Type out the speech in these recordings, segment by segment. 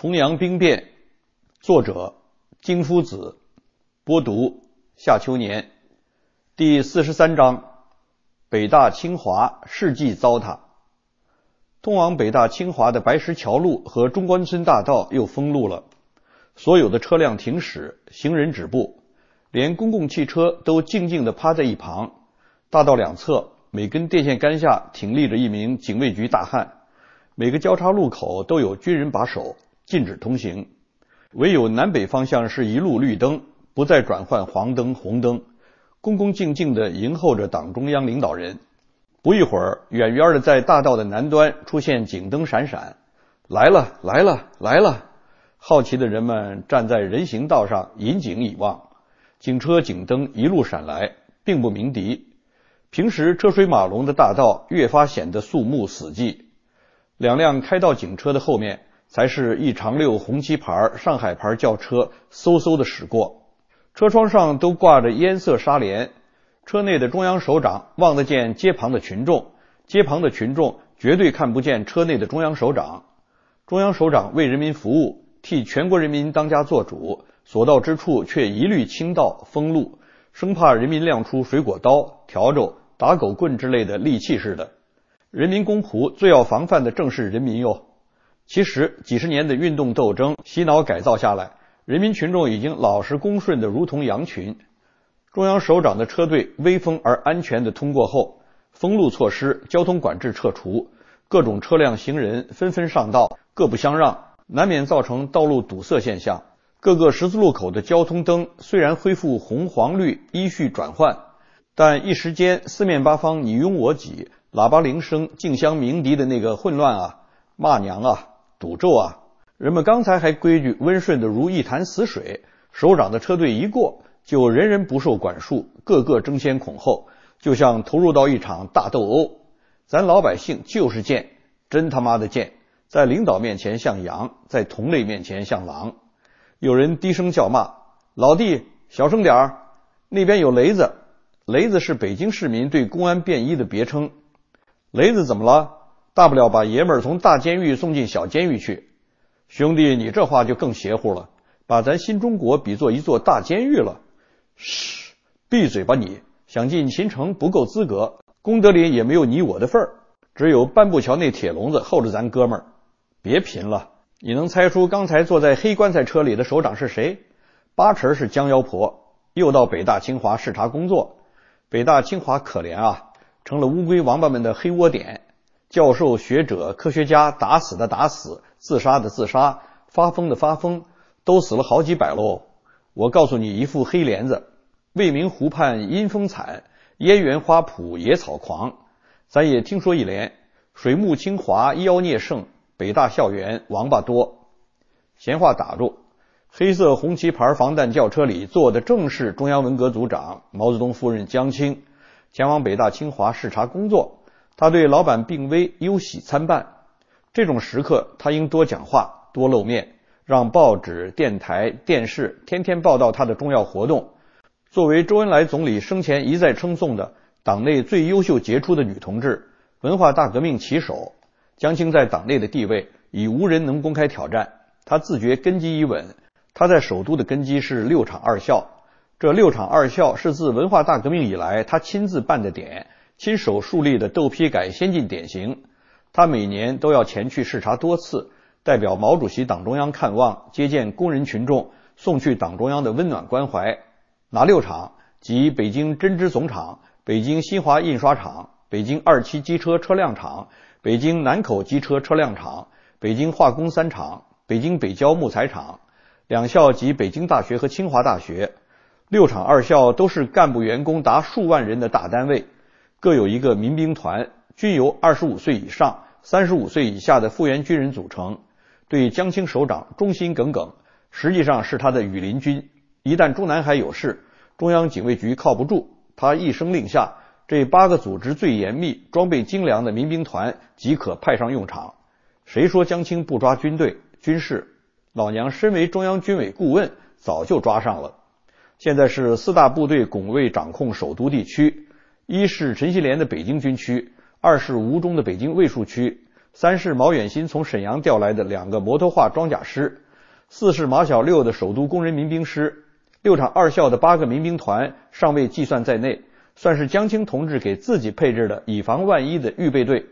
重阳兵变，作者金夫子，播读夏秋年，第四十三章：北大清华世纪糟蹋。通往北大清华的白石桥路和中关村大道又封路了，所有的车辆停驶，行人止步，连公共汽车都静静地趴在一旁。大道两侧，每根电线杆下挺立着一名警卫局大汉，每个交叉路口都有军人把守。禁止通行，唯有南北方向是一路绿灯，不再转换黄灯、红灯，恭恭敬敬的迎候着党中央领导人。不一会儿，远远的在大道的南端出现警灯闪闪，来了，来了，来了！好奇的人们站在人行道上引颈以望，警车警灯一路闪来，并不鸣笛。平时车水马龙的大道越发显得肃穆死寂，两辆开到警车的后面。才是一长溜红旗牌、上海牌轿车嗖嗖地驶过，车窗上都挂着烟色纱帘，车内的中央首长望得见街旁的群众，街旁的群众绝对看不见车内的中央首长。中央首长为人民服务，替全国人民当家作主，所到之处却一律清道封路，生怕人民亮出水果刀、笤帚、打狗棍之类的利器似的。人民公仆最要防范的正是人民哟。其实几十年的运动斗争、洗脑改造下来，人民群众已经老实恭顺的如同羊群。中央首长的车队威风而安全的通过后，封路措施、交通管制撤除，各种车辆行人纷纷上道，各不相让，难免造成道路堵塞现象。各个十字路口的交通灯虽然恢复红黄绿依序转换，但一时间四面八方你拥我挤，喇叭铃声、竞相鸣笛的那个混乱啊，骂娘啊！赌咒啊！人们刚才还规矩、温顺的如一潭死水，首长的车队一过，就人人不受管束，个个争先恐后，就像投入到一场大斗殴。咱老百姓就是贱，真他妈的贱，在领导面前像羊，在同类面前像狼。有人低声叫骂：“老弟，小声点儿，那边有雷子。”雷子是北京市民对公安便衣的别称。雷子怎么了？大不了把爷们儿从大监狱送进小监狱去，兄弟，你这话就更邪乎了，把咱新中国比作一座大监狱了。嘘，闭嘴吧！你想进秦城不够资格，功德林也没有你我的份儿，只有半步桥那铁笼子候着咱哥们儿。别贫了，你能猜出刚才坐在黑棺材车里的首长是谁？八成是江妖婆，又到北大清华视察工作。北大清华可怜啊，成了乌龟王八们的黑窝点。教授、学者、科学家，打死的打死，自杀的自杀，发疯的发疯，都死了好几百喽。我告诉你一副黑帘子，未名湖畔阴风惨，烟园花圃野草狂。咱也听说一联：水木清华妖孽盛，北大校园王八多。闲话打住。黑色红旗牌防弹轿车里坐的正是中央文革组长毛泽东夫人江青，前往北大、清华视察工作。他对老板病危，忧喜参半。这种时刻，他应多讲话，多露面，让报纸、电台、电视天天报道他的重要活动。作为周恩来总理生前一再称颂的党内最优秀、杰出的女同志，文化大革命旗手江青在党内的地位，已无人能公开挑战。他自觉根基已稳，他在首都的根基是六厂二校，这六厂二校是自文化大革命以来他亲自办的点。亲手树立的斗批改先进典型，他每年都要前去视察多次，代表毛主席党中央看望、接见工人群众，送去党中央的温暖关怀。哪六厂及北京针织总厂、北京新华印刷厂、北京二七机车车辆厂、北京南口机车车辆厂、北京化工三厂、北京北郊木材厂，两校及北京大学和清华大学，六厂二校都是干部员工达数万人的大单位。各有一个民兵团，均由二十五岁以上、三十五岁以下的复员军人组成，对江青首长忠心耿耿，实际上是他的羽林军。一旦中南海有事，中央警卫局靠不住，他一声令下，这八个组织最严密、装备精良的民兵团即可派上用场。谁说江青不抓军队、军事？老娘身为中央军委顾问，早就抓上了。现在是四大部队拱卫掌控首都地区。一是陈锡联的北京军区，二是吴忠的北京卫戍区，三是毛远新从沈阳调来的两个摩托化装甲师，四是马小六的首都工人民兵师，六厂二校的八个民兵团尚未计算在内，算是江青同志给自己配置的以防万一的预备队。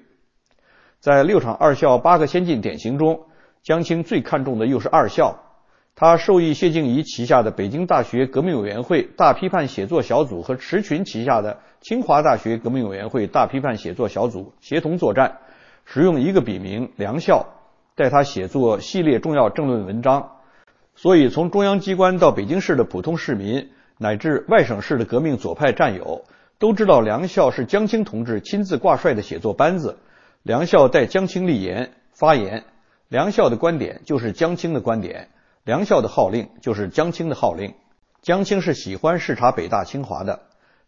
在六厂二校八个先进典型中，江青最看重的又是二校。他受益谢晋怡旗下的北京大学革命委员会大批判写作小组和池群旗下的清华大学革命委员会大批判写作小组协同作战，使用一个笔名梁孝，带他写作系列重要政论文章。所以，从中央机关到北京市的普通市民乃至外省市的革命左派战友，都知道梁孝是江青同志亲自挂帅的写作班子。梁孝代江青立言发言，梁孝的观点就是江青的观点。梁校的号令就是江青的号令。江青是喜欢视察北大清华的，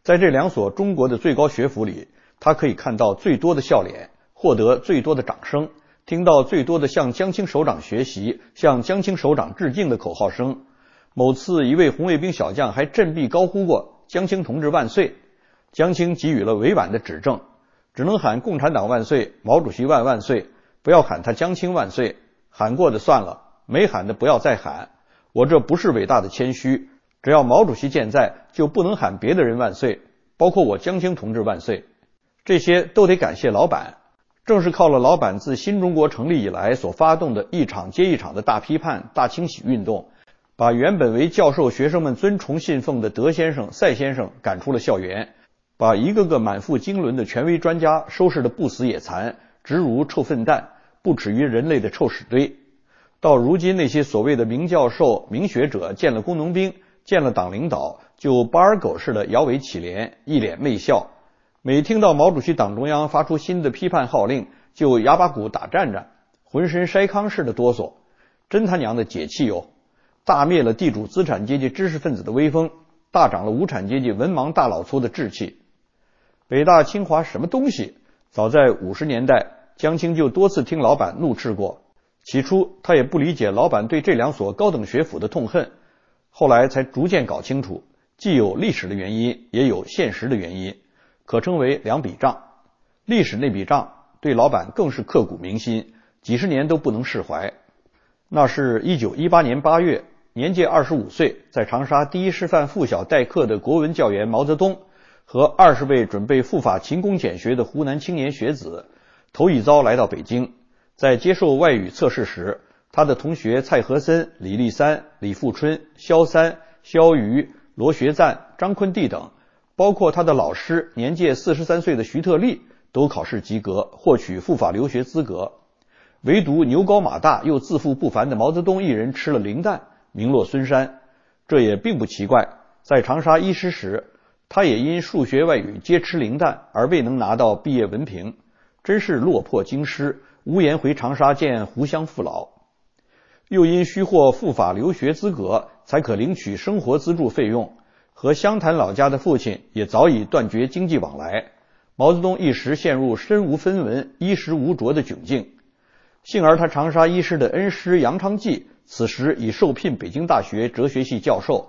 在这两所中国的最高学府里，他可以看到最多的笑脸，获得最多的掌声，听到最多的向江青首长学习、向江青首长致敬的口号声。某次，一位红卫兵小将还振臂高呼过“江青同志万岁”，江青给予了委婉的指正，只能喊“共产党万岁”“毛主席万万岁”，不要喊他“江青万岁”，喊过的算了。没喊的不要再喊，我这不是伟大的谦虚。只要毛主席健在，就不能喊别的人万岁，包括我江青同志万岁。这些都得感谢老板，正是靠了老板自新中国成立以来所发动的一场接一场的大批判、大清洗运动，把原本为教授学生们尊崇信奉的德先生、赛先生赶出了校园，把一个个满腹经纶的权威专家收拾的不死也残，直如臭粪蛋，不耻于人类的臭屎堆。到如今，那些所谓的名教授、名学者，见了工农兵，见了党领导，就巴尔狗似的摇尾乞怜，一脸媚笑；每听到毛主席、党中央发出新的批判号令，就哑巴骨打战战，浑身筛糠似的哆嗦。真他娘的解气哟！大灭了地主资产阶级知识分子的威风，大涨了无产阶级文盲大老粗的志气。北大、清华什么东西？早在五十年代，江青就多次听老板怒斥过。起初他也不理解老板对这两所高等学府的痛恨，后来才逐渐搞清楚，既有历史的原因，也有现实的原因，可称为两笔账。历史那笔账对老板更是刻骨铭心，几十年都不能释怀。那是一九一八年八月，年届二十五岁，在长沙第一师范附小代课的国文教员毛泽东，和二十位准备赴法勤工俭学的湖南青年学子，头一遭来到北京。在接受外语测试时，他的同学蔡和森、李立三、李富春、肖三、肖瑜、罗学赞、张坤弟等，包括他的老师年届四十三岁的徐特立，都考试及格，获取赴法留学资格。唯独牛高马大又自负不凡的毛泽东一人吃了零蛋，名落孙山。这也并不奇怪，在长沙一师时，他也因数学、外语皆吃零蛋而未能拿到毕业文凭，真是落魄京师。无颜回长沙见湖湘父老，又因需获赴法留学资格才可领取生活资助费用，和湘潭老家的父亲也早已断绝经济往来。毛泽东一时陷入身无分文、衣食无着的窘境。幸而他长沙一师的恩师杨昌济此时已受聘北京大学哲学系教授，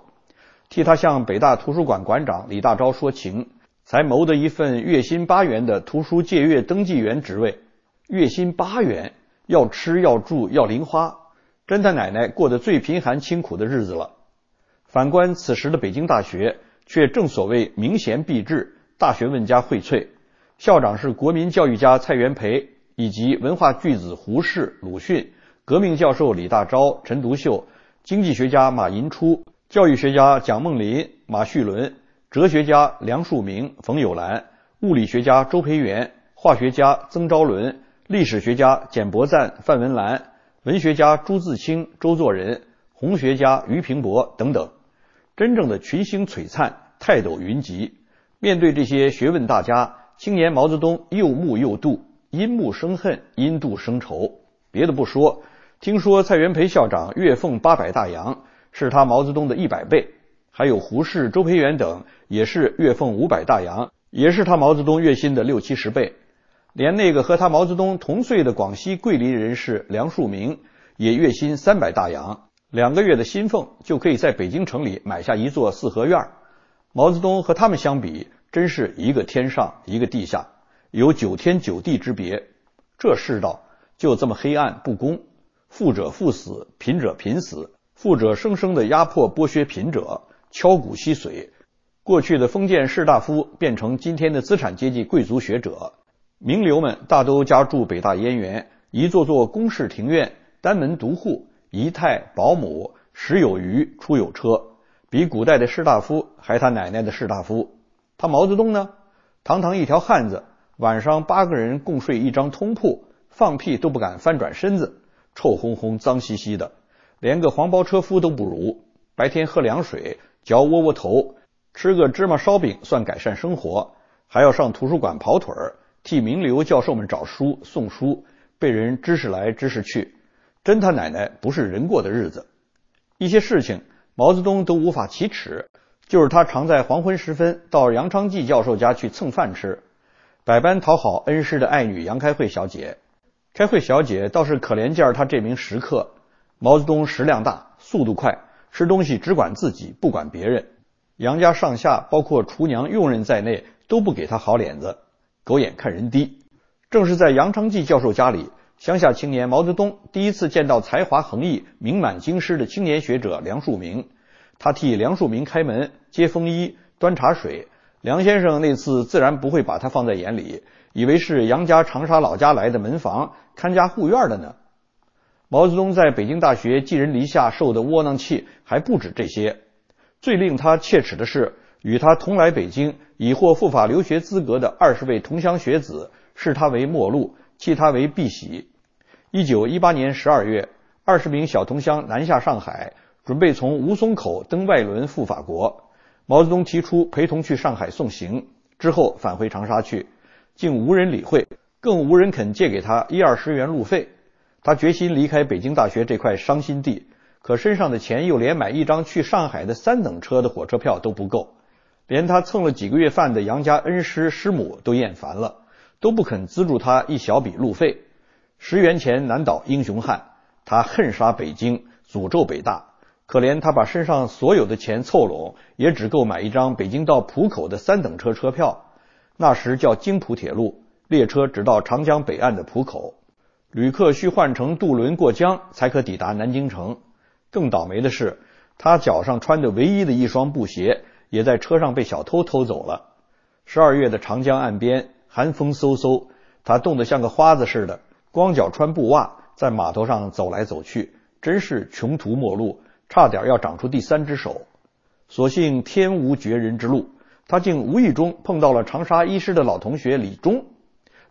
替他向北大图书馆馆长李大钊说情，才谋得一份月薪八元的图书借阅登记员职位。月薪八元，要吃要住要零花，侦探奶奶过得最贫寒清苦的日子了。反观此时的北京大学，却正所谓明贤毕至，大学问家荟萃。校长是国民教育家蔡元培，以及文化巨子胡适、鲁迅，革命教授李大钊、陈独秀，经济学家马寅初，教育学家蒋梦麟、马叙伦，哲学家梁漱溟、冯友兰，物理学家周培源，化学家曾昭伦、历史学家简伯赞、范文澜，文学家朱自清、周作人，红学家俞平伯等等，真正的群星璀璨，泰斗云集。面对这些学问大家，青年毛泽东又慕又妒，因慕生恨，因妒生仇。别的不说，听说蔡元培校长月俸八百大洋，是他毛泽东的一百倍；还有胡适、周培源等，也是月俸五百大洋，也是他毛泽东月薪的六七十倍。连那个和他毛泽东同岁的广西桂林人士梁漱溟，也月薪三百大洋，两个月的薪俸就可以在北京城里买下一座四合院儿。毛泽东和他们相比，真是一个天上一个地下，有九天九地之别。这世道就这么黑暗不公，富者富死，贫者贫死，富者生生的压迫剥削贫者，敲骨吸髓。过去的封建士大夫变成今天的资产阶级贵族学者。名流们大都家住北大燕园，一座座宫式庭院，单门独户，仪态保姆，食有余，出有车，比古代的士大夫还他奶奶的士大夫。他毛泽东呢？堂堂一条汉子，晚上八个人共睡一张通铺，放屁都不敢翻转身子，臭烘烘、脏兮兮的，连个黄包车夫都不如。白天喝凉水，嚼窝窝头，吃个芝麻烧饼算改善生活，还要上图书馆跑腿儿。替名流教授们找书送书，被人指使来指使去，真他奶奶不是人过的日子。一些事情毛泽东都无法启齿，就是他常在黄昏时分到杨昌济教授家去蹭饭吃，百般讨好恩师的爱女杨开慧小姐。开慧小姐倒是可怜见他这名食客，毛泽东食量大，速度快，吃东西只管自己，不管别人。杨家上下，包括厨娘佣人在内，都不给他好脸子。狗眼看人低，正是在杨昌济教授家里，乡下青年毛泽东第一次见到才华横溢、名满京师的青年学者梁漱溟。他替梁漱溟开门、接风衣、端茶水。梁先生那次自然不会把他放在眼里，以为是杨家长沙老家来的门房、看家护院的呢。毛泽东在北京大学寄人篱下受的窝囊气还不止这些，最令他切齿的是。与他同来北京已获赴法留学资格的二十位同乡学子视他为陌路，弃他为婢喜。一九一八年十二月，二十名小同乡南下上海，准备从吴淞口登外轮赴法国。毛泽东提出陪同去上海送行，之后返回长沙去，竟无人理会，更无人肯借给他一二十元路费。他决心离开北京大学这块伤心地，可身上的钱又连买一张去上海的三等车的火车票都不够。连他蹭了几个月饭的杨家恩师师母都厌烦了，都不肯资助他一小笔路费。十元钱难倒英雄汉，他恨杀北京，诅咒北大。可怜他把身上所有的钱凑拢，也只够买一张北京到浦口的三等车车票。那时叫京浦铁路，列车只到长江北岸的浦口，旅客需换乘渡轮过江，才可抵达南京城。更倒霉的是，他脚上穿的唯一的一双布鞋。也在车上被小偷偷走了。十二月的长江岸边，寒风嗖嗖，他冻得像个花子似的，光脚穿布袜，在码头上走来走去，真是穷途末路，差点要长出第三只手。所幸天无绝人之路，他竟无意中碰到了长沙一师的老同学李忠。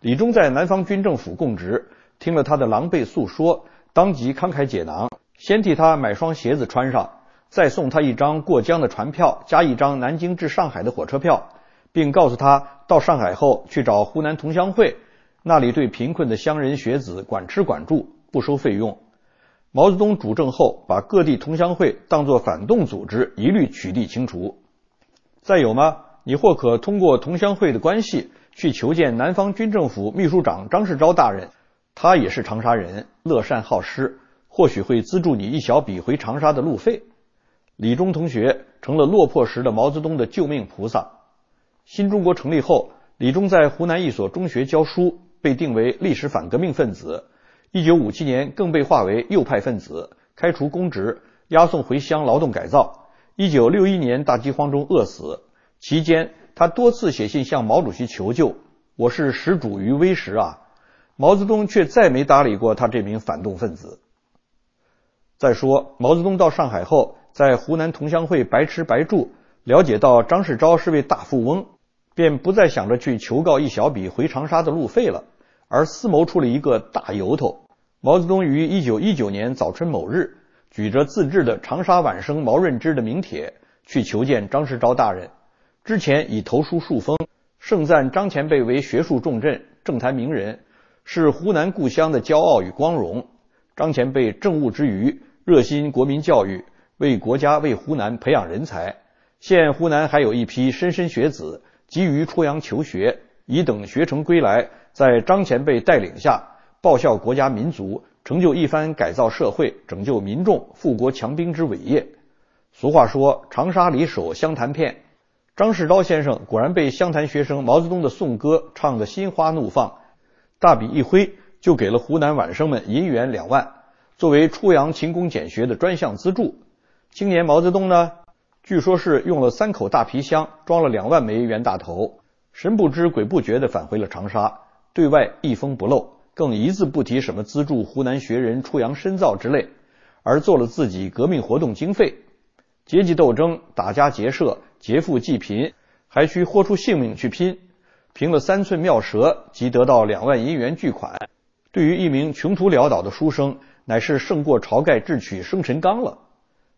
李忠在南方军政府供职，听了他的狼狈诉说，当即慷慨解囊，先替他买双鞋子穿上。再送他一张过江的船票，加一张南京至上海的火车票，并告诉他到上海后去找湖南同乡会，那里对贫困的乡人学子管吃管住，不收费用。毛泽东主政后，把各地同乡会当作反动组织，一律取缔清除。再有吗？你或可通过同乡会的关系去求见南方军政府秘书长张世钊大人，他也是长沙人，乐善好施，或许会资助你一小笔回长沙的路费。李忠同学成了落魄时的毛泽东的救命菩萨。新中国成立后，李忠在湖南一所中学教书，被定为历史反革命分子。一九五七年，更被划为右派分子，开除公职，押送回乡劳动改造。一九六一年大饥荒中饿死。期间，他多次写信向毛主席求救：“我是始主于危时啊！”毛泽东却再没搭理过他这名反动分子。再说，毛泽东到上海后。在湖南同乡会白吃白住，了解到张士钊是位大富翁，便不再想着去求告一小笔回长沙的路费了，而私谋出了一个大由头。毛泽东于1919年早春某日，举着自制的长沙晚生毛润之的名帖，去求见张士钊大人。之前已投书数封，盛赞张前辈为学术重镇、政坛名人，是湖南故乡的骄傲与光荣。张前辈政务之余，热心国民教育。为国家、为湖南培养人才。现湖南还有一批莘莘学子，急于出洋求学，以等学成归来，在张前辈带领下，报效国家民族，成就一番改造社会、拯救民众、富国强兵之伟业。俗话说：“长沙离手，湘潭片。”张世钊先生果然被湘潭学生毛泽东的颂歌唱得心花怒放，大笔一挥，就给了湖南晚生们银元两万，作为出洋勤工俭学的专项资助。今年毛泽东呢，据说是用了三口大皮箱，装了两万枚元大头，神不知鬼不觉的返回了长沙，对外一封不漏，更一字不提什么资助湖南学人出洋深造之类，而做了自己革命活动经费。阶级斗争、打家劫舍、劫富济贫，还需豁出性命去拼，凭了三寸妙舌即得到两万银元巨款，对于一名穷途潦倒的书生，乃是胜过晁盖智取生辰纲了。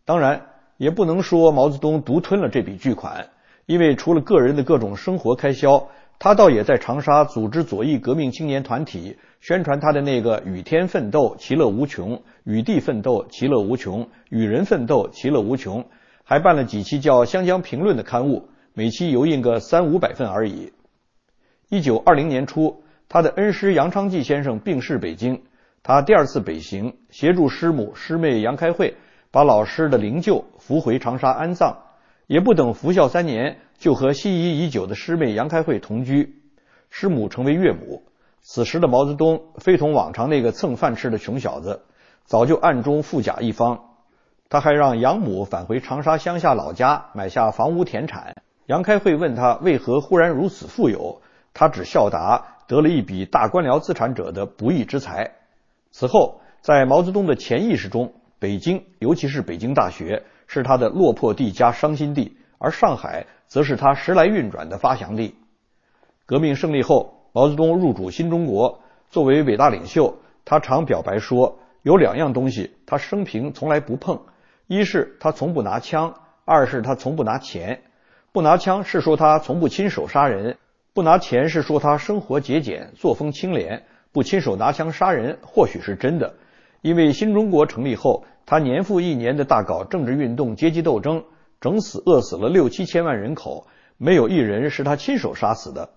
当然，也不能说毛泽东独吞了这笔巨款，因为除了个人的各种生活开销，他倒也在长沙组织左翼革命青年团体，宣传他的那个“与天奋斗其乐无穷，与地奋斗其乐无穷，与人奋斗其乐无穷”，还办了几期叫《湘江评论》的刊物，每期油印个三五百份而已。一九二零年初，他的恩师杨昌济先生病逝北京，他第二次北行，协助师母师妹杨开慧。把老师的灵柩扶回长沙安葬，也不等服孝三年，就和心仪已久的师妹杨开慧同居，师母成为岳母。此时的毛泽东非同往常那个蹭饭吃的穷小子，早就暗中富甲一方。他还让养母返回长沙乡下老家买下房屋田产。杨开慧问他为何忽然如此富有，他只笑答：“得了一笔大官僚资产者的不义之财。”此后，在毛泽东的潜意识中。北京，尤其是北京大学，是他的落魄地加伤心地；而上海，则是他时来运转的发祥地。革命胜利后，毛泽东入主新中国，作为伟大领袖，他常表白说：有两样东西他生平从来不碰，一是他从不拿枪，二是他从不拿钱。不拿枪是说他从不亲手杀人；不拿钱是说他生活节俭，作风清廉。不亲手拿枪杀人，或许是真的，因为新中国成立后。他年复一年的大搞政治运动、阶级斗争，整死饿死了六七千万人口，没有一人是他亲手杀死的。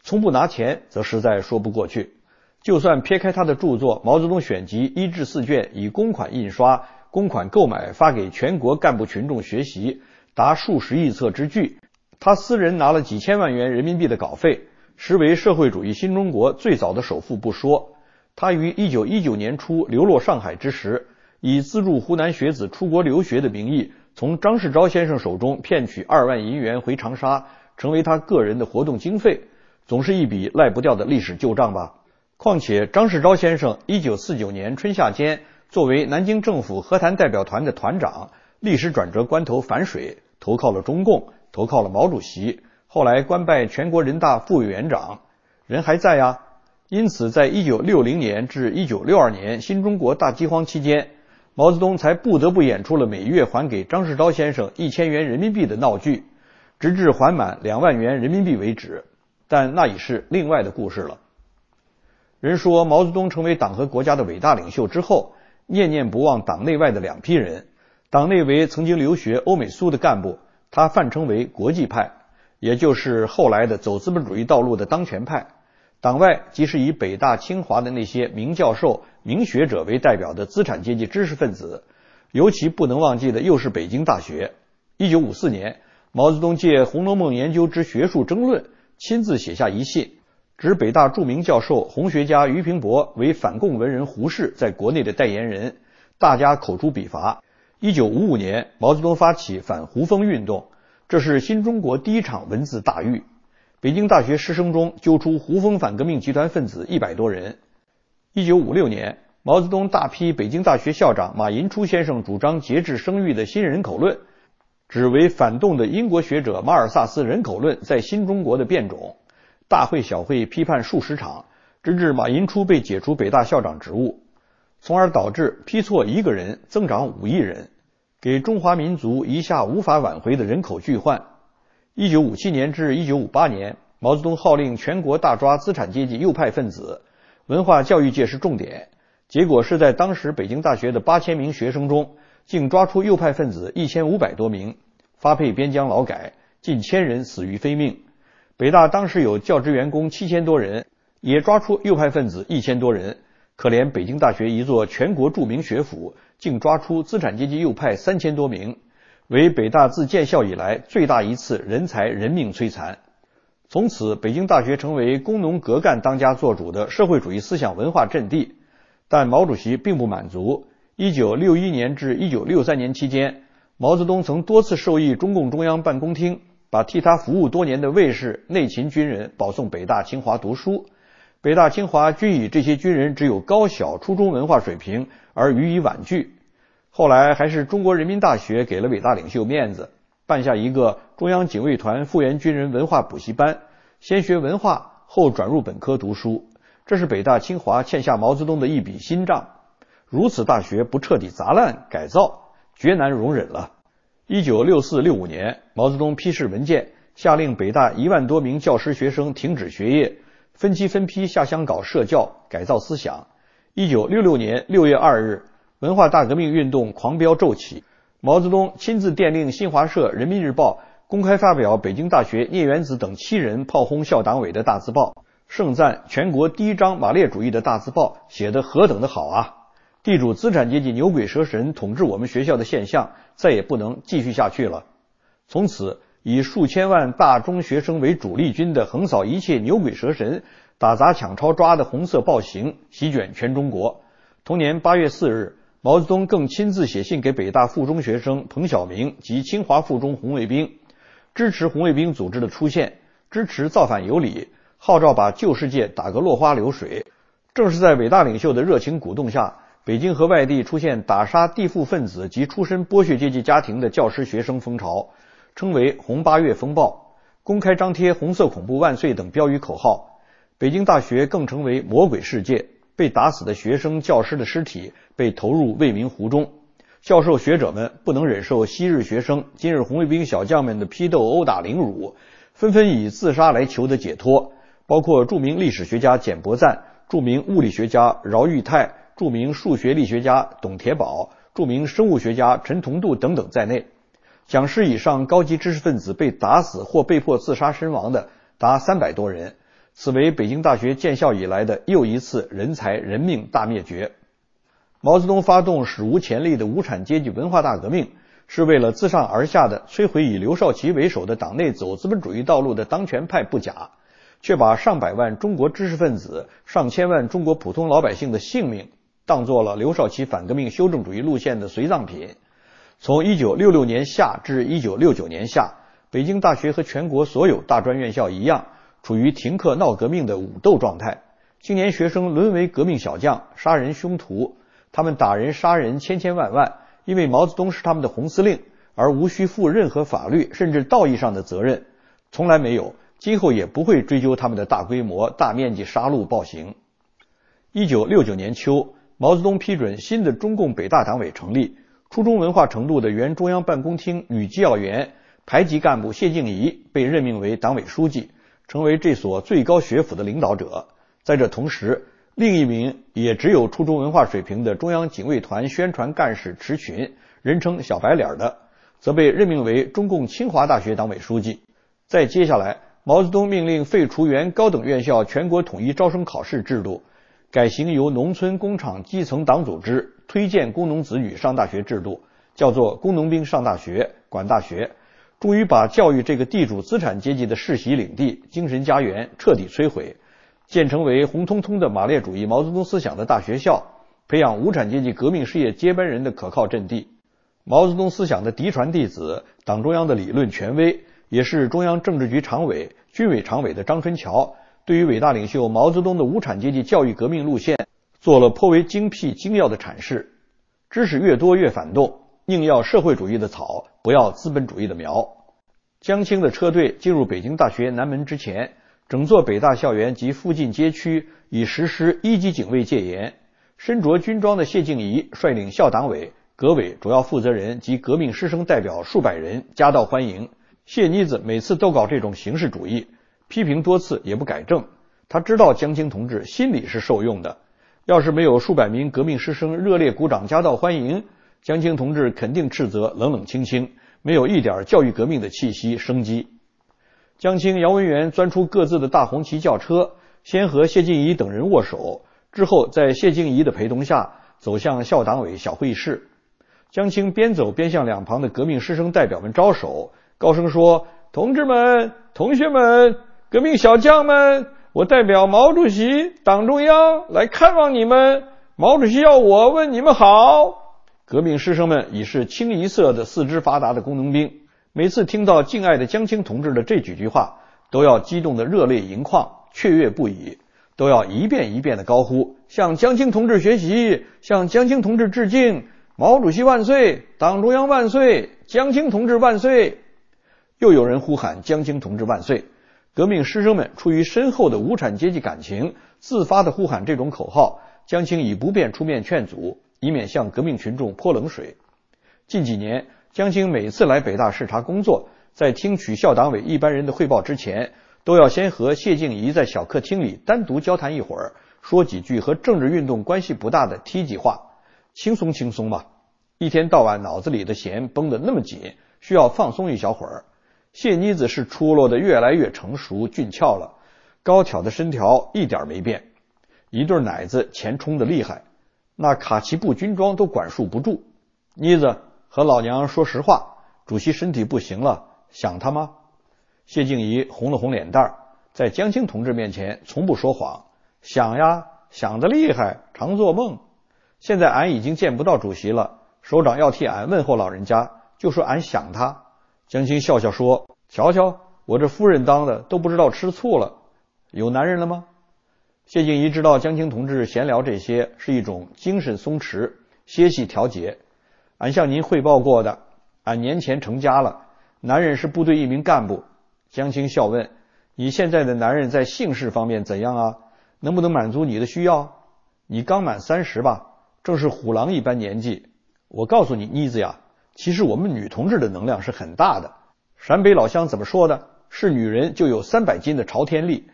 从不拿钱，则实在说不过去。就算撇开他的著作《毛泽东选集》一至四卷以公款印刷、公款购买发给全国干部群众学习，达数十亿册之巨，他私人拿了几千万元人民币的稿费，实为社会主义新中国最早的首富不说。他于一九一九年初流落上海之时。以资助湖南学子出国留学的名义，从张世钊先生手中骗取二万银元回长沙，成为他个人的活动经费，总是一笔赖不掉的历史旧账吧。况且张世钊先生一九四九年春夏间，作为南京政府和谈代表团的团长，历史转折关头反水投靠了中共，投靠了毛主席，后来官拜全国人大副委员长，人还在啊。因此，在一九六零年至一九六二年新中国大饥荒期间。毛泽东才不得不演出了每月还给张世钊先生一千元人民币的闹剧，直至还满两万元人民币为止。但那已是另外的故事了。人说毛泽东成为党和国家的伟大领袖之后，念念不忘党内外的两批人，党内为曾经留学欧美苏的干部，他泛称为国际派，也就是后来的走资本主义道路的当权派。党外即是以北大、清华的那些名教授、名学者为代表的资产阶级知识分子，尤其不能忘记的又是北京大学。一九五四年，毛泽东借《红楼梦》研究之学术争论，亲自写下一信，指北大著名教授、红学家俞平伯为反共文人胡适在国内的代言人，大家口诛笔伐。一九五五年，毛泽东发起反胡风运动，这是新中国第一场文字大狱。北京大学师生中揪出胡风反革命集团分子一百多人。一九五六年，毛泽东大批北京大学校长马寅初先生主张节制生育的新人口论，指为反动的英国学者马尔萨斯人口论在新中国的变种。大会小会批判数十场，直至马寅初被解除北大校长职务，从而导致批错一个人增长五亿人，给中华民族一下无法挽回的人口巨患。一九五七年至一九五八年，毛泽东号令全国大抓资产阶级右派分子，文化教育界是重点。结果是在当时北京大学的八千名学生中，竟抓出右派分子一千五百多名，发配边疆劳改，近千人死于非命。北大当时有教职员工七千多人，也抓出右派分子一千多人。可怜北京大学一座全国著名学府，竟抓出资产阶级右派三千多名。为北大自建校以来最大一次人才人命摧残，从此北京大学成为工农革干当家作主的社会主义思想文化阵地。但毛主席并不满足。一九六一年至一九六三年期间，毛泽东曾多次授意中共中央办公厅，把替他服务多年的卫士、内勤军人保送北大、清华读书，北大、清华均以这些军人只有高小、初中文化水平而予以婉拒。后来还是中国人民大学给了伟大领袖面子，办下一个中央警卫团复员军人文化补习班，先学文化，后转入本科读书。这是北大清华欠下毛泽东的一笔新账。如此大学不彻底砸烂改造，绝难容忍了。一九六四六五年，毛泽东批示文件，下令北大一万多名教师学生停止学业，分期分批下乡搞社教改造思想。一九六六年六月二日。文化大革命运动狂飙骤起，毛泽东亲自电令新华社、人民日报公开发表北京大学聂元子等七人炮轰校党委的大字报，盛赞全国第一张马列主义的大字报写的何等的好啊！地主资产阶级牛鬼蛇神统治我们学校的现象再也不能继续下去了。从此，以数千万大中学生为主力军的横扫一切牛鬼蛇神、打砸抢抄抓的红色暴行席卷全中国。同年八月四日。毛泽东更亲自写信给北大附中学生彭晓明及清华附中红卫兵，支持红卫兵组织的出现，支持造反有理，号召把旧世界打个落花流水。正是在伟大领袖的热情鼓动下，北京和外地出现打杀地富分子及出身剥削阶级家庭的教师学生风潮，称为“红八月风暴”，公开张贴“红色恐怖万岁”等标语口号。北京大学更成为魔鬼世界。被打死的学生、教师的尸体被投入未名湖中。教授、学者们不能忍受昔日学生、今日红卫兵小将们的批斗、殴打、凌辱，纷纷以自杀来求得解脱，包括著名历史学家简伯赞、著名物理学家饶毓泰、著名数学力学家董铁宝、著名生物学家陈同度等等在内。讲师以上高级知识分子被打死或被迫自杀身亡的达三百多人。此为北京大学建校以来的又一次人才人命大灭绝。毛泽东发动史无前例的无产阶级文化大革命，是为了自上而下的摧毁以刘少奇为首的党内走资本主义道路的当权派，不假，却把上百万中国知识分子、上千万中国普通老百姓的性命当做了刘少奇反革命修正主义路线的随葬品。从一九六六年夏至一九六九年夏，北京大学和全国所有大专院校一样。处于停课闹革命的武斗状态，青年学生沦为革命小将、杀人凶徒，他们打人、杀人千千万万，因为毛泽东是他们的红司令，而无需负任何法律甚至道义上的责任，从来没有，今后也不会追究他们的大规模、大面积杀戮暴行。一九六九年秋，毛泽东批准新的中共北大党委成立，初中文化程度的原中央办公厅女机要员、排级干部谢静怡被任命为党委书记。成为这所最高学府的领导者。在这同时，另一名也只有初中文化水平的中央警卫团宣传干事池群，人称“小白脸”的，则被任命为中共清华大学党委书记。再接下来，毛泽东命令废除原高等院校全国统一招生考试制度，改行由农村、工厂基层党组织推荐工农子女上大学制度，叫做“工农兵上大学，管大学”。终于把教育这个地主资产阶级的世袭领地、精神家园彻底摧毁，建成为红彤彤的马列主义、毛泽东思想的大学校，培养无产阶级革命事业接班人的可靠阵地。毛泽东思想的嫡传弟子、党中央的理论权威，也是中央政治局常委、军委常委的张春桥，对于伟大领袖毛泽东的无产阶级教育革命路线，做了颇为精辟精要的阐释。知识越多越反动。宁要社会主义的草，不要资本主义的苗。江青的车队进入北京大学南门之前，整座北大校园及附近街区已实施一级警卫戒严。身着军装的谢静怡率领校党委、革委主要负责人及革命师生代表数百人夹道欢迎。谢妮子每次都搞这种形式主义，批评多次也不改正。他知道江青同志心里是受用的。要是没有数百名革命师生热烈鼓掌夹道欢迎。江青同志肯定斥责：“冷冷清清，没有一点教育革命的气息、生机。”江青、姚文元钻出各自的大红旗轿车，先和谢晋怡等人握手，之后在谢晋怡的陪同下走向校党委小会议室。江青边走边向两旁的革命师生代表们招手，高声说：“同志们、同学们、革命小将们，我代表毛主席、党中央来看望你们。毛主席要我问你们好。”革命师生们已是清一色的四肢发达的工农兵，每次听到敬爱的江青同志的这几句话，都要激动得热泪盈眶、雀跃不已，都要一遍一遍地高呼：“向江青同志学习，向江青同志致敬，毛主席万岁，党中央万岁，江青同志万岁！”又有人呼喊：“江青同志万岁！”革命师生们出于深厚的无产阶级感情，自发地呼喊这种口号。江青已不便出面劝阻。以免向革命群众泼冷水。近几年，江青每次来北大视察工作，在听取校党委一般人的汇报之前，都要先和谢静怡在小客厅里单独交谈一会儿，说几句和政治运动关系不大的梯级话，轻松轻松嘛。一天到晚脑子里的弦绷得那么紧，需要放松一小会儿。谢妮子是出落得越来越成熟俊俏了，高挑的身条一点没变，一对奶子前冲的厉害。那卡其布军装都管束不住，妮子和老娘说实话，主席身体不行了，想他吗？谢静怡红了红脸蛋，在江青同志面前从不说谎，想呀，想得厉害，常做梦。现在俺已经见不到主席了，首长要替俺问候老人家，就说俺想他。江青笑笑说：“瞧瞧，我这夫人当的都不知道吃醋了，有男人了吗？”谢静怡知道江青同志闲聊这些是一种精神松弛、歇息调节。俺向您汇报过的，俺年前成家了，男人是部队一名干部。江青笑问：“你现在的男人在姓氏方面怎样啊？能不能满足你的需要？你刚满三十吧，正是虎狼一般年纪。我告诉你妮子呀，其实我们女同志的能量是很大的。陕北老乡怎么说的？是女人就有三百斤的朝天力。”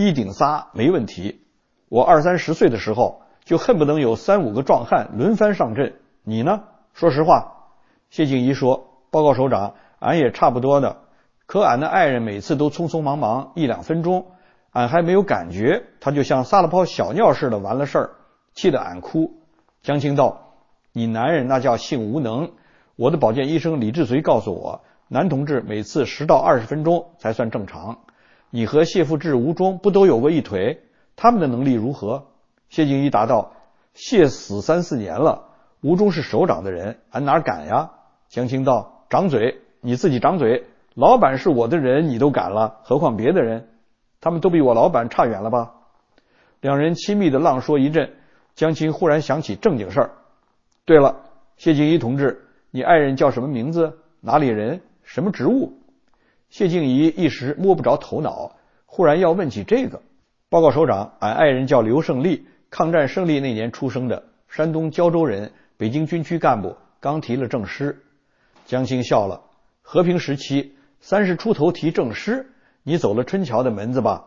一顶仨没问题，我二三十岁的时候就恨不能有三五个壮汉轮番上阵。你呢？说实话，谢静怡说：“报告首长，俺也差不多的。可俺的爱人每次都匆匆忙忙一两分钟，俺还没有感觉，他就像撒了泡小尿似的，完了事儿，气得俺哭。”江青道：“你男人那叫性无能。我的保健医生李志随告诉我，男同志每次十到二十分钟才算正常。”你和谢富治、吴忠不都有过一腿？他们的能力如何？谢静一答道：“谢死三四年了，吴忠是首长的人，俺哪敢呀？”江青道：“掌嘴，你自己掌嘴！老板是我的人，你都敢了，何况别的人？他们都比我老板差远了吧？”两人亲密的浪说一阵，江青忽然想起正经事儿：“对了，谢静一同志，你爱人叫什么名字？哪里人？什么职务？”谢静怡一时摸不着头脑，忽然要问起这个。报告首长，俺爱人叫刘胜利，抗战胜利那年出生的，山东胶州人，北京军区干部，刚提了正师。江青笑了，和平时期三十出头提正师，你走了春桥的门子吧？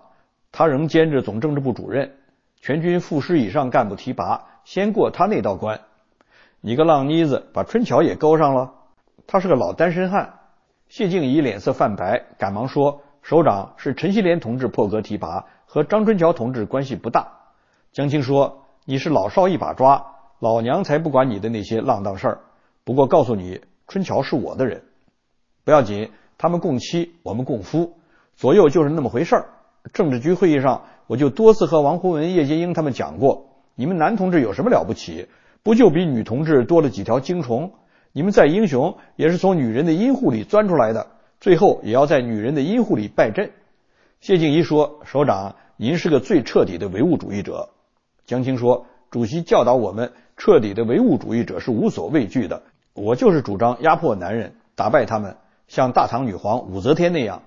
他仍兼着总政治部主任，全军副师以上干部提拔先过他那道关。你个浪妮子，把春桥也勾上了？他是个老单身汉。谢静怡脸色泛白，赶忙说：“首长是陈锡联同志破格提拔，和张春桥同志关系不大。”江青说：“你是老少一把抓，老娘才不管你的那些浪荡事儿。不过告诉你，春桥是我的人，不要紧，他们共妻，我们共夫，左右就是那么回事儿。政治局会议上，我就多次和王洪文、叶剑英他们讲过，你们男同志有什么了不起？不就比女同志多了几条精虫？”你们再英雄，也是从女人的阴户里钻出来的，最后也要在女人的阴户里败阵。谢晋怡说：“首长，您是个最彻底的唯物主义者。”江青说：“主席教导我们，彻底的唯物主义者是无所畏惧的。我就是主张压迫男人，打败他们，像大唐女皇武则天那样。”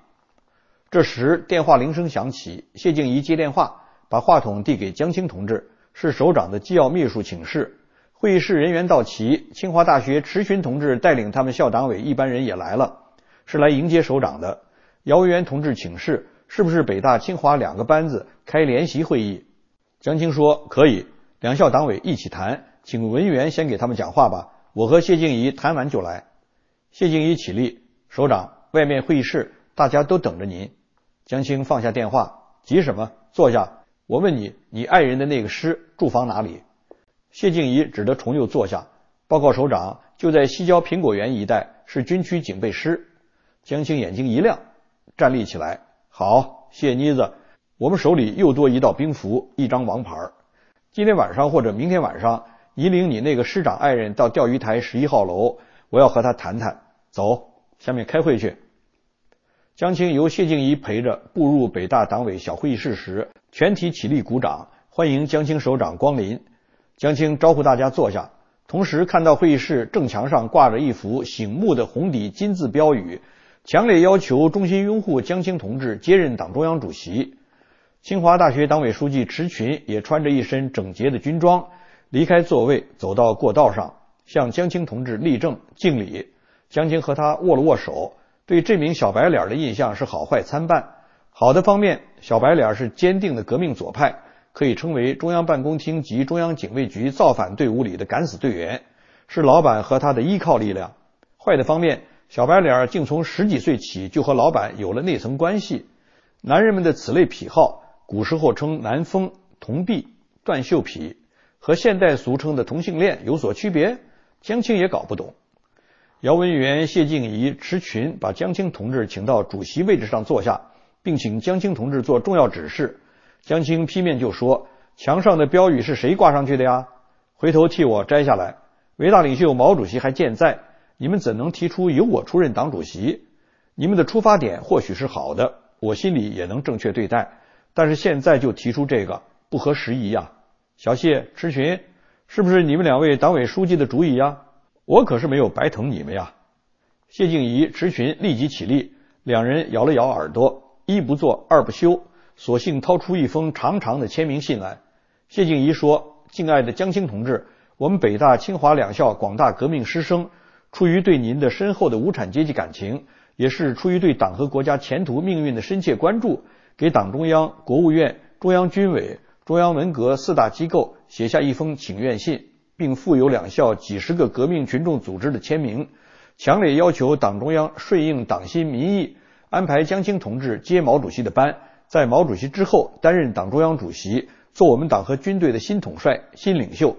这时电话铃声响起，谢晋怡接电话，把话筒递给江青同志，是首长的机要秘书请示。会议室人员到齐，清华大学迟群同志带领他们校党委一班人也来了，是来迎接首长的。姚文元同志请示，是不是北大、清华两个班子开联席会议？江青说可以，两校党委一起谈，请文员先给他们讲话吧，我和谢静怡谈完就来。谢静怡起立，首长，外面会议室大家都等着您。江青放下电话，急什么？坐下，我问你，你爱人的那个师住房哪里？谢静怡只得重又坐下，报告首长，就在西郊苹果园一带，是军区警备师。江青眼睛一亮，站立起来。好，谢妮子，我们手里又多一道兵符，一张王牌。今天晚上或者明天晚上，你领你那个师长爱人到钓鱼台十一号楼，我要和他谈谈。走，下面开会去。江青由谢静怡陪着步入北大党委小会议室时，全体起立鼓掌，欢迎江青首长光临。江青招呼大家坐下，同时看到会议室正墙上挂着一幅醒目的红底金字标语，强烈要求中心拥护江青同志接任党中央主席。清华大学党委书记池群也穿着一身整洁的军装，离开座位走到过道上，向江青同志立正敬礼。江青和他握了握手，对这名小白脸的印象是好坏参半。好的方面，小白脸是坚定的革命左派。可以称为中央办公厅及中央警卫局造反队伍里的敢死队员，是老板和他的依靠力量。坏的方面，小白脸儿竟从十几岁起就和老板有了内层关系。男人们的此类癖好，古时候称男风、同癖、断袖癖，和现代俗称的同性恋有所区别。江青也搞不懂。姚文元、谢静怡、迟群把江青同志请到主席位置上坐下，并请江青同志做重要指示。江青劈面就说：“墙上的标语是谁挂上去的呀？回头替我摘下来。伟大领袖毛主席还健在，你们怎能提出由我出任党主席？你们的出发点或许是好的，我心里也能正确对待，但是现在就提出这个，不合时宜呀！小谢、迟群，是不是你们两位党委书记的主意呀？我可是没有白疼你们呀！”谢静怡、迟群立即起立，两人摇了摇耳朵，一不做二不休。索性掏出一封长长的签名信来。谢静怡说：“敬爱的江青同志，我们北大、清华两校广大革命师生，出于对您的深厚的无产阶级感情，也是出于对党和国家前途命运的深切关注，给党中央、国务院、中央军委、中央文革四大机构写下一封请愿信，并附有两校几十个革命群众组织的签名，强烈要求党中央顺应党心民意，安排江青同志接毛主席的班。”在毛主席之后担任党中央主席，做我们党和军队的新统帅、新领袖。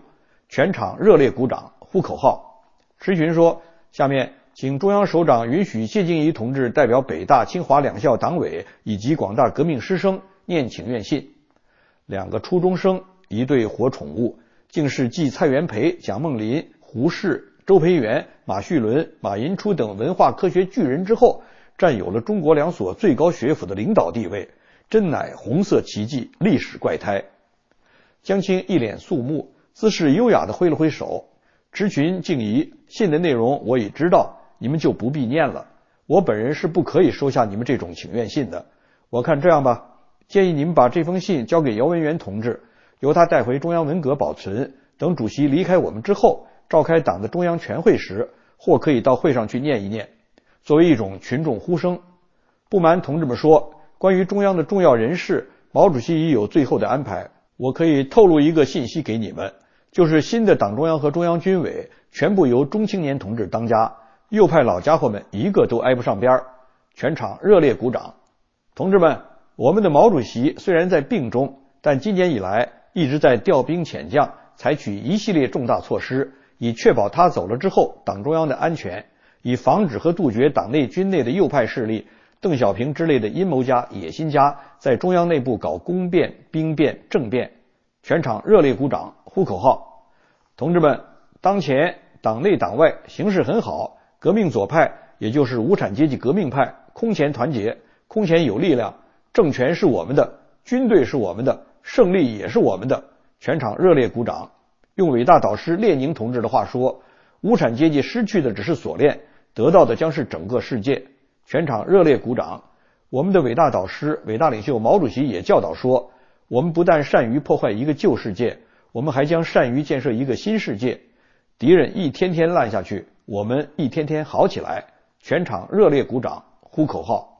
全场热烈鼓掌，呼口号。迟群说：“下面，请中央首长允许谢晋仪同志代表北大、清华两校党委以及广大革命师生念请愿信。”两个初中生，一对活宠物，竟是继蔡元培、蒋梦麟、胡适、周培源、马叙伦、马寅初等文化科学巨人之后，占有了中国两所最高学府的领导地位。真乃红色奇迹，历史怪胎。江青一脸肃穆，姿势优雅地挥了挥手。执群敬仪，信的内容我已知道，你们就不必念了。我本人是不可以收下你们这种请愿信的。我看这样吧，建议你们把这封信交给姚文元同志，由他带回中央文革保存。等主席离开我们之后，召开党的中央全会时，或可以到会上去念一念，作为一种群众呼声。不瞒同志们说。关于中央的重要人事，毛主席已有最后的安排。我可以透露一个信息给你们，就是新的党中央和中央军委全部由中青年同志当家，右派老家伙们一个都挨不上边儿。全场热烈鼓掌。同志们，我们的毛主席虽然在病中，但今年以来一直在调兵遣将，采取一系列重大措施，以确保他走了之后党中央的安全，以防止和杜绝党内军内的右派势力。邓小平之类的阴谋家、野心家，在中央内部搞工变、兵变、政变，全场热烈鼓掌，呼口号。同志们，当前党内党外形势很好，革命左派，也就是无产阶级革命派，空前团结，空前有力量。政权是我们的，军队是我们的，胜利也是我们的。全场热烈鼓掌。用伟大导师列宁同志的话说：“无产阶级失去的只是锁链，得到的将是整个世界。”全场热烈鼓掌。我们的伟大导师、伟大领袖毛主席也教导说：“我们不但善于破坏一个旧世界，我们还将善于建设一个新世界。敌人一天天烂下去，我们一天天好起来。”全场热烈鼓掌，呼口号。